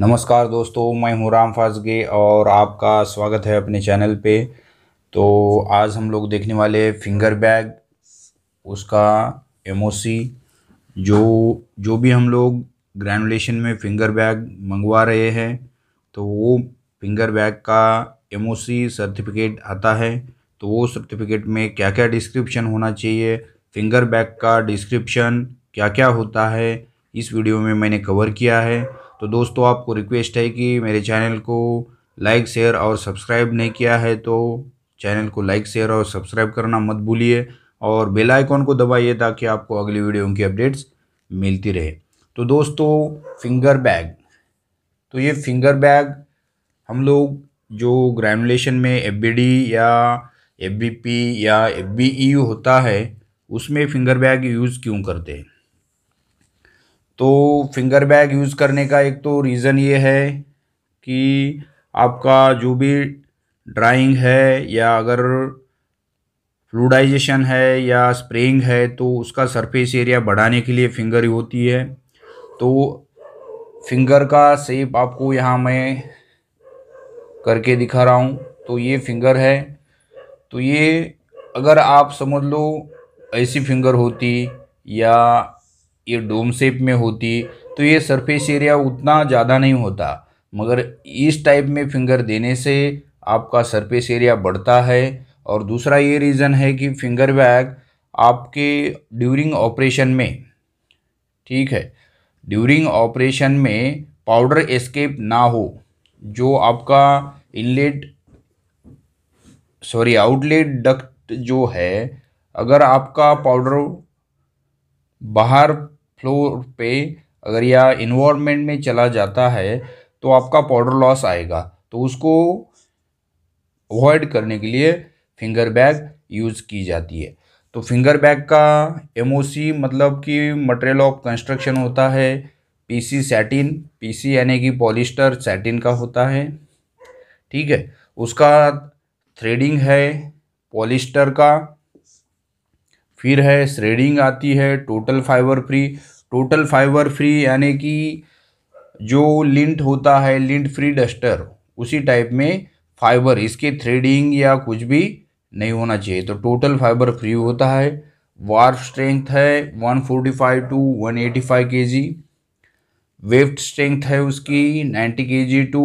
नमस्कार दोस्तों मैं हूँ राम फाजगे और आपका स्वागत है अपने चैनल पे तो आज हम लोग देखने वाले फिंगर बैग उसका एमओसी जो जो भी हम लोग ग्रैनुलेशन में फिंगर बैग मंगवा रहे हैं तो वो फिंगर बैग का एमओसी सर्टिफिकेट आता है तो वो सर्टिफिकेट में क्या क्या डिस्क्रिप्शन होना चाहिए फिंगर बैग का डिस्क्रिप्शन क्या क्या होता है इस वीडियो में मैंने कवर किया है तो दोस्तों आपको रिक्वेस्ट है कि मेरे चैनल को लाइक शेयर और सब्सक्राइब नहीं किया है तो चैनल को लाइक शेयर और सब्सक्राइब करना मत भूलिए और बेल आइकॉन को दबाइए ताकि आपको अगली वीडियो की अपडेट्स मिलती रहे तो दोस्तों फिंगर बैग तो ये फिंगर बैग हम लोग जो ग्रैनुलेशन में एफ या एफ या एफ e होता है उसमें फिंगर बैग यूज़ क्यों करते हैं तो फिंगर बैग यूज़ करने का एक तो रीज़न ये है कि आपका जो भी ड्राइंग है या अगर फ्लूडाइजेशन है या स्प्रेइंग है तो उसका सरफेस एरिया बढ़ाने के लिए फिंगर होती है तो फिंगर का सेप आपको यहाँ मैं करके दिखा रहा हूँ तो ये फिंगर है तो ये अगर आप समझ लो ऐसी फिंगर होती या ये डोम शेप में होती तो ये सरफेस एरिया उतना ज़्यादा नहीं होता मगर इस टाइप में फिंगर देने से आपका सरफेस एरिया बढ़ता है और दूसरा ये रीज़न है कि फिंगर बैग आपके ड्यूरिंग ऑपरेशन में ठीक है ड्यूरिंग ऑपरेशन में पाउडर एस्केप ना हो जो आपका इनलेट सॉरी आउटलेट डक्ट जो है अगर आपका पाउडर बाहर फ्लोर पे अगर या इन्वामेंट में चला जाता है तो आपका पाउडर लॉस आएगा तो उसको अवॉइड करने के लिए फिंगर बैग यूज़ की जाती है तो फिंगर बैग का एम मतलब कि मटेरियल ऑफ कंस्ट्रक्शन होता है पीसी सैटिन पीसी यानी कि पॉलिस्टर सैटिन का होता है ठीक है उसका थ्रेडिंग है पॉलिस्टर का फिर है श्रेडिंग आती है total fibre free total fibre free यानी कि जो लिंट होता है लिंट फ्री डस्टर उसी टाइप में फाइबर इसके थ्रेडिंग या कुछ भी नहीं होना चाहिए तो टोटल फाइबर फ्री होता है वार्फ स्ट्रेंथ है 145 टू 185 जी वेफ्ट स्ट्रेंथ है उसकी 90 G to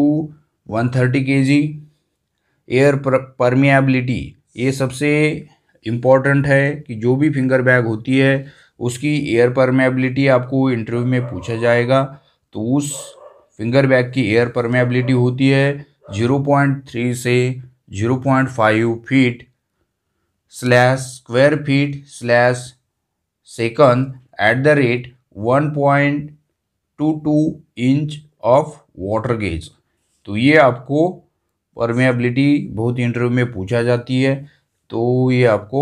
130 G air permeability ये सबसे इम्पॉर्टेंट है कि जो भी फिंगर बैग होती है उसकी एयर परमेबिलिटी आपको इंटरव्यू में पूछा जाएगा तो उस फिंगर बैग की एयर परमेबिलिटी होती है जीरो पॉइंट थ्री से zero point five feet slash square feet slash second at the rate one point two two inch of water gauge तो ये आपको परमेबिलिटी बहुत इंटरव्यू में पूछा जाती है तो ये आपको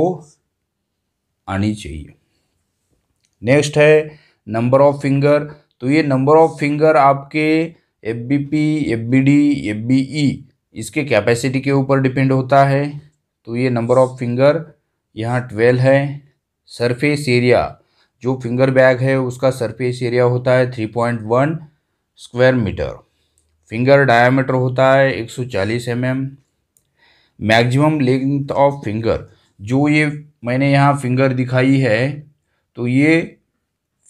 आनी चाहिए नेक्स्ट है नंबर ऑफ फिंगर तो ये नंबर ऑफ फिंगर आपके F B P F B D F B E इसके कैपेसिटी के ऊपर डिपेंड होता है तो ये नंबर ऑफ फिंगर यहाँ ट्वेल्व है सरफेस एरिया जो फिंगर बैग है उसका सरफेस एरिया होता है three point one square metre finger diameter होता है एक सौ चालीस M M maximum length of finger जो ये मैंने यहाँ फिंगर दिखाई है तो ये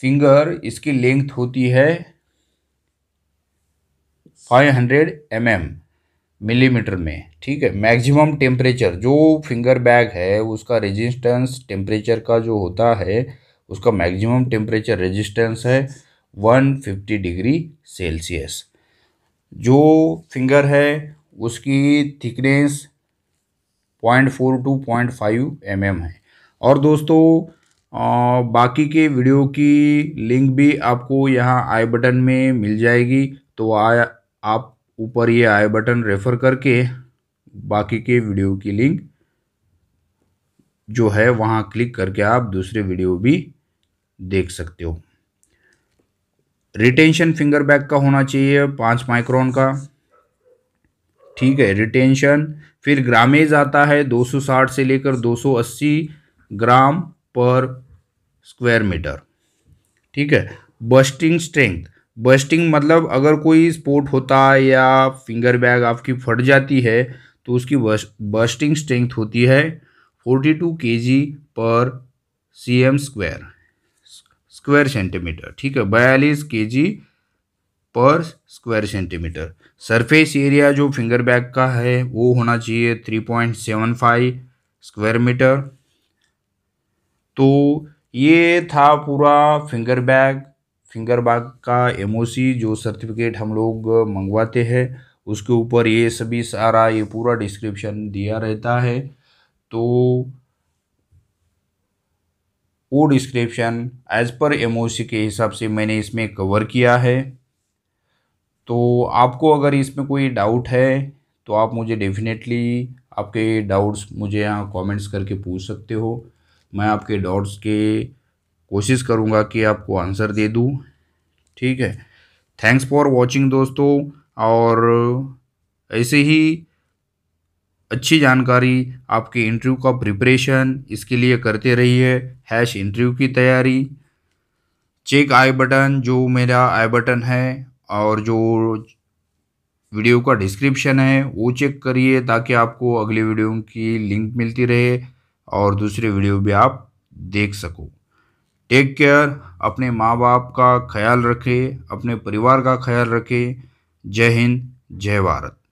फिंगर इसकी लेंथ होती है 500 हंड्रेड mm मिलीमीटर में ठीक है मैक्सिमम टेम्परेचर जो फिंगर बैग है उसका रेजिस्टेंस टेम्परेचर का जो होता है उसका मैक्सिमम टेम्परेचर रेजिस्टेंस है 150 डिग्री सेल्सियस जो फिंगर है उसकी thickness point four to point five M M है और दोस्तों आ, बाकी के वीडियो की लिंक भी आपको यहाँ आई बटन में मिल जाएगी तो आ, आप ऊपर ये आई बटन रेफ़र करके बाकी के वीडियो की लिंक जो है वहाँ क्लिक करके आप दूसरे वीडियो भी देख सकते हो रिटेंशन फिंगर बैग का होना चाहिए पाँच माइक्रोन का ठीक है रिटेंशन फिर ग्रामेज आता है 260 से लेकर 280 ग्राम पर स्क्वायर मीटर ठीक है बस्टिंग स्ट्रेंथ बस्टिंग मतलब अगर कोई स्पोर्ट होता है या फिंगर बैग आपकी फट जाती है तो उसकी बस्टिंग स्ट्रेंथ होती है 42 टू पर C M square square centimetre ठीक है बयालीस के जी पर स्क्वायर सेंटीमीटर सरफेस एरिया जो फिंगर बैग का है वो होना चाहिए three point seven five square metre तो ये था पूरा फिंगर बैग फिंगर बैग का एम जो सर्टिफिकेट हम लोग मंगवाते हैं उसके ऊपर ये सभी सारा ये पूरा डिस्क्रिप्शन दिया रहता है तो वो डिस्क्रिप्शन एज पर एम के हिसाब से मैंने इसमें कवर किया है तो आपको अगर इसमें कोई डाउट है तो आप मुझे डेफिनेटली आपके डाउट्स मुझे यहाँ कमेंट्स करके पूछ सकते हो मैं आपके डाउट्स के कोशिश करूँगा कि आपको आंसर दे दूँ ठीक है थैंक्स फॉर वॉचिंग दोस्तों और ऐसे ही अच्छी जानकारी आपके इंटरव्यू का प्रिपरेशन इसके लिए करते रहिए हैश इंटरव्यू की तैयारी चेक आई बटन जो मेरा आई बटन है और जो वीडियो का डिस्क्रिप्शन है वो चेक करिए ताकि आपको अगली वीडियो की लिंक मिलती रहे और दूसरे वीडियो भी आप देख सको टेक केयर अपने माँ बाप का ख्याल रखें अपने परिवार का ख्याल रखें जय हिंद जय भारत